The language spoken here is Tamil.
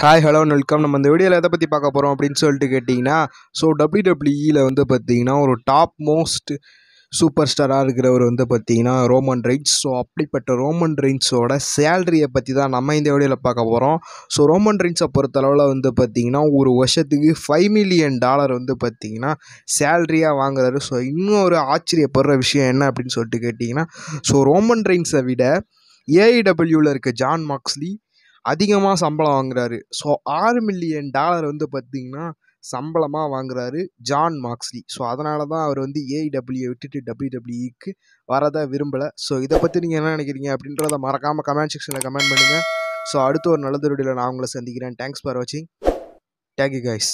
ஹாய் ஹலோ வெல்கம் நம்ம இந்த வீடியோவில் எதை பற்றி பார்க்க போகிறோம் அப்படின்னு சொல்லிட்டு கேட்டிங்கன்னா ஸோ டபிள்யூ e வந்து பார்த்திங்கன்னா ஒரு டாப் மோஸ்ட் சூப்பர் ஸ்டாராக இருக்கிறவர் வந்து பார்த்திங்கன்னா ரோமன் ரெயின்ஸ் ஸோ அப்படிப்பட்ட ரோமன் ரெயின்ஸோட சேல்ரியை பற்றி தான் நம்ம இந்த வீடியோவில் பார்க்க போகிறோம் ஸோ ரோமன் ரெயின்ஸை பொறுத்தளவில் வந்து பார்த்திங்கன்னா ஒரு வருஷத்துக்கு ஃபைவ் மில்லியன் டாலர் வந்து பார்த்திங்கன்னா சேல்ரியாக வாங்குறாரு ஸோ இன்னும் ஒரு ஆச்சரியப்படுற விஷயம் என்ன அப்படின்னு சொல்லிட்டு கேட்டிங்கன்னா ஸோ ரோமன் ரெயின்ஸை விட ஏஐடபிள்யூவில் e இருக்க ஜான் மாக்ஸ்லி அதிகமாக சம்பளம் வாங்குகிறாரு ஸோ ஆறு மில்லியன் டாலர் வந்து பார்த்தீங்கன்னா சம்பளமாக வாங்குறாரு ஜான் மார்க்ஸ்லி ஸோ அதனால தான் அவர் வந்து ஏஇடபிள்யூ e விட்டுட்டு டபிள்யூடபிள்யூக்கு e வரதை விரும்பலை ஸோ இதை பற்றி நீங்கள் என்ன நினைக்கிறீங்க அப்படின்றத மறக்காமல் கமெண்ட் செக்ஷனில் கமெண்ட் பண்ணுங்கள் ஸோ அடுத்து ஒரு நல்ல நான் உங்களை சந்திக்கிறேன் தேங்க்ஸ் ஃபார் வாட்சிங் தேங்க்யூ கைஸ்